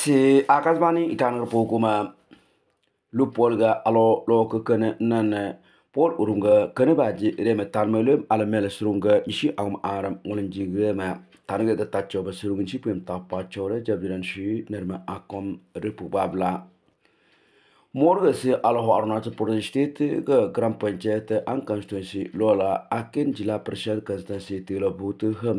See akaasbaanii itaanir pokuma lupolga alo loka kane nan pol urunga kane baji reme tanmelem ala mele surunga ishi agum aram ngolin jigrema tanige da tachoba surunga chipem tapa chore jabdiran shi nerma akom ripu babla Morga si alaho arnatu purdi shtiti ga gram panchayata an konstituency lola akin jila prishad konstituency tila butu hum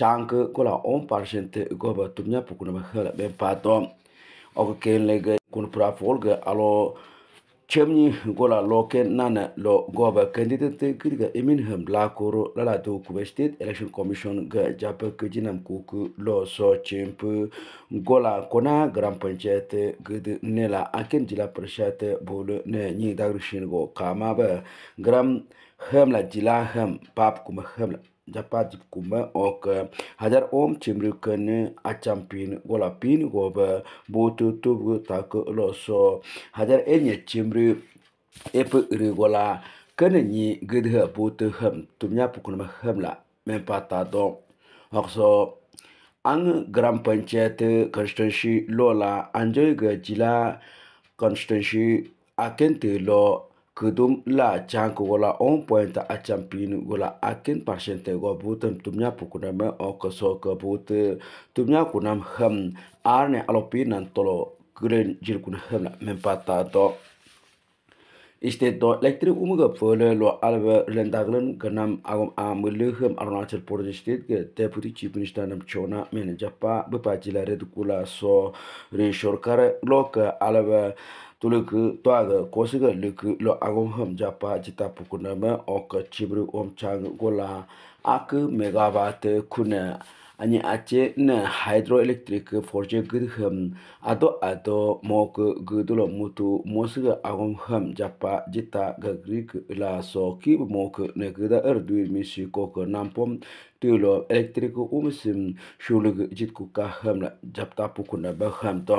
changka kula on parshente goba tumnya pukunama hăl ben pato. Oka kenlega kunpura folga alo chemni gola loke nana lo goba candidate te kiriga ham la koro la la do election commission ga japa kujinam kuku lo so chimp gola kona gram panchayat gud nela aken jila prashat bolu ne nyi dagrishin go kama ba gram ham la jila ham pap kuma ham la japa jip kumbha ok hajar om chimri kani acham pin gola pin goba bhutu tubu taku lo so hajar enye chimru epu iri gola kani nyi gidha bhutu ham tumnya pukunma ham la mempa ta dong ok so ang gram panchayat constancy lo la anjoy ga jila constancy akente lo kedum la jangku gola on point a champion gola akin parsente go buten tumnya pukuna me eh, oh, o kaso ka bute tumnya kunam ham arne alopin tolo green jil kun ham la men pata to iste do lektri umuga pole lo alba lendaglen ganam agom a mulu ham arnachal pradesh ke ah, ke deputy chief minister chona men japa bpa jila red kula so re shorkar lok alba tuluk tuag kosig luk lo agung ham japa jita pukunama ok cibru om chang gola ak megawatt kuna ani ache na hydroelectric forje gud ham ato ato mok gudulo mutu mosiga agum ham japa jita gagrik la so ki mok ne gda erduir mi si kok nampom tulo electric umsim shulug jit ku ka ham la japta pu kuna ba ham to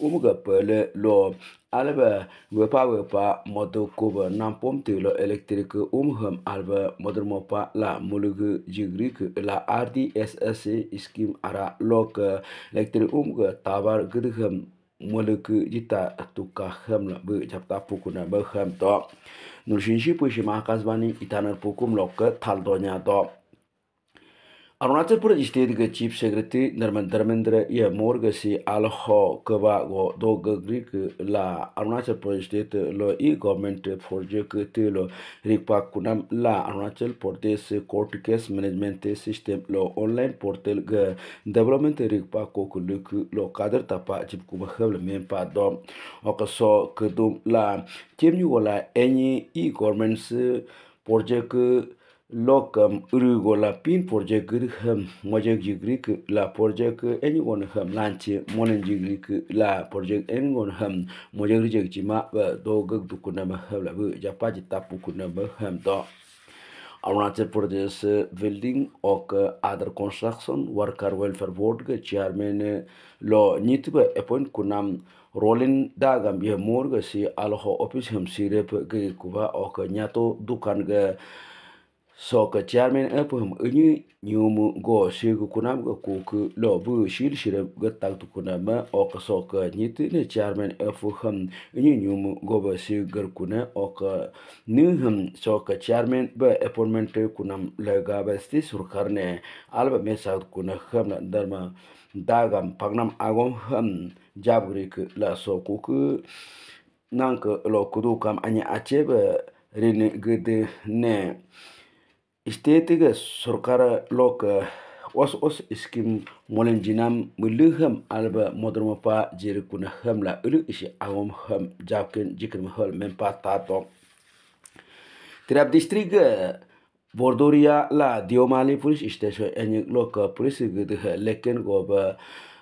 umge पle lo albe vepa vepa mode kob nampomtelo electrik उmhem अlb modrmopa la molुke jigrike la ardi ss skim ara loke electrik उmge tabar gedhem molुkɨ jitा tuका hml japtा pukun be hemdo nor shinsi पesi mkas बani itanar pokum loke taldonya do Arunachal Pradesh दे दिग चीफ सेक्रेटरी नर्मन धर्मेंद्र ये मोरगसी आलखो कबा गो दोग ग्रीक ला अरुणाचल प्रदेश दे लो ई गवर्नमेंट फॉर जे के ते लो रिपा कुनम ला Arunachal Pradesh court case management system लो ऑनलाइन पोर्टल ग डेवलपमेंट रिपा को कु लुक लो कादर तपा जिप कु बखबल में पा दो ओकसो क दो ला चेम्यु वाला any E governments project locum rugo la pin project gri hem mojek jigri la project any one hem lanchi monen jigri la project any one hem mojek rijek chima ba do gak du kunama hem la bu japa jita pu kunama hem to Arunachal Pradesh building और other construction worker welfare board के chairman लो नितब appoint कुनाम रोलिन दागम यह मोर si अल्हो ऑफिस हम सिरेप के कुबा और न्यातो दुकान के so ka chairman up hum ni new mu go she ku kunam ga ku ku lo bu shil shir ga ta o ka so ka ni ne chairman up hum ni go ba she o ka ni hum so ka chairman ba appointment kunam la ga ne al ba kham nam a go hum jab gri ku la so ku ku ka lo kam ne Istetiga surkara loka os os iskim molen jinam mulihem alba modrum pa jirikuna hem la ulu isi agom hem jakin jikrim hel mempa tato. Tirap distriga Bordoria la Diomali polis istesho enyik loka polis gudih leken goba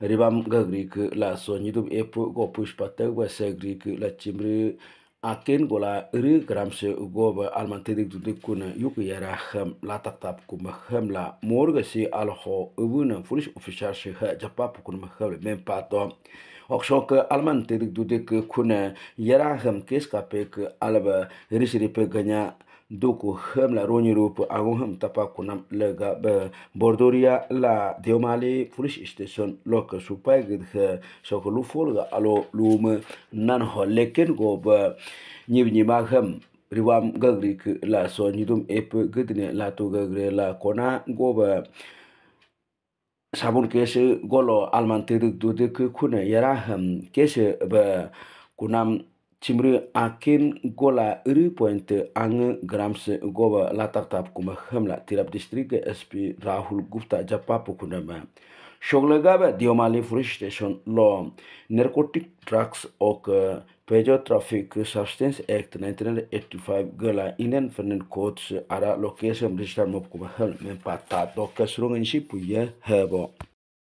ribam gagrik la sonyidup epu go pushpatek wa segrik la cimri akin gola ri gram se go ba alman tedik du de kun yu ko yara ham la tak tap ku ma ham la mor ga si al ho ubu na fulish official she ha japa pu kun ma ha le men pa to ok shok alman tedik du de kun yara ham kes ka pe ke alba ri ri pe ganya duku hemla roni rupu agun hem tapa kunam lega be bordoria la diomali police station loka supai gid he soko lu folga alo lum nan ho leken go be nyib nyima hem riwam gagri la so nidum ep gidne la to gagre la kona go be sabun kese golo alman tedik dudik kuna yara hem kese be kunam cimri akin gola ri point ang grams goba latak tap kuma hamla tirap district sp rahul gupta japapu kunama shoglaga ba diomali free station law narcotic drugs ok pejo traffic substance act 1985 gola indian finland codes ara location register mop kuma hal men pata dokka srungin shipu ye hebo